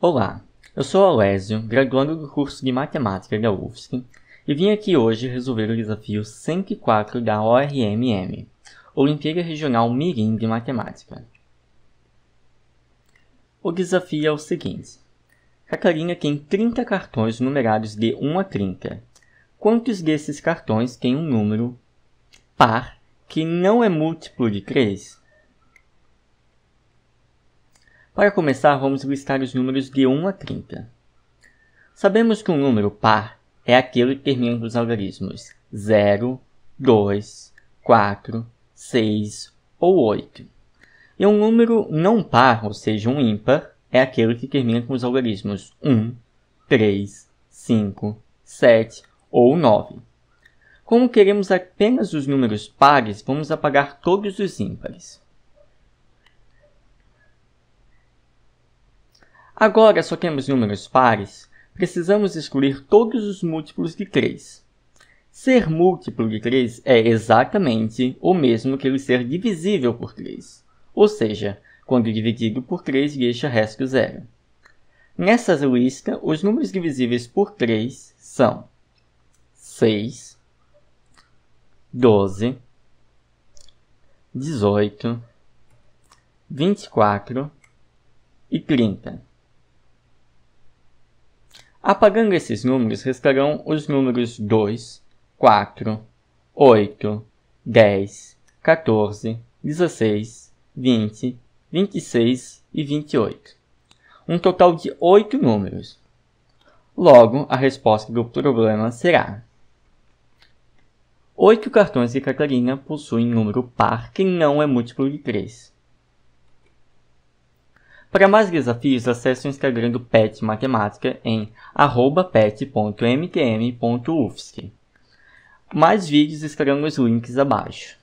Olá, eu sou Alésio, graduando do curso de Matemática da UFSC, e vim aqui hoje resolver o desafio 104 da ORMM, Olimpíada Regional Mirim de Matemática. O desafio é o seguinte: Catarina tem 30 cartões numerados de 1 a 30. Quantos desses cartões tem um número par que não é múltiplo de 3? Para começar, vamos listar os números de 1 a 30. Sabemos que um número par é aquele que termina nos algarismos 0, 2, 4, 6 ou 8. E um número não par, ou seja, um ímpar, é aquele que termina com os algarismos 1, 3, 5, 7 ou 9. Como queremos apenas os números pares, vamos apagar todos os ímpares. Agora só temos números pares, precisamos excluir todos os múltiplos de 3. Ser múltiplo de 3 é exatamente o mesmo que ele ser divisível por 3 ou seja, quando dividido por 3 deixa resto zero. Nessa lista, os números divisíveis por 3 são 6, 12, 18, 24 e 30. Apagando esses números, restarão os números 2, 4, 8, 10, 14, 16, 20, 26 e 28. Um total de 8 números. Logo, a resposta do problema será: Oito cartões de Catarina possuem número par que não é múltiplo de 3. Para mais desafios, acesse o Instagram do PET Matemática em pet.mtm.ufsc. Mais vídeos estarão nos links abaixo.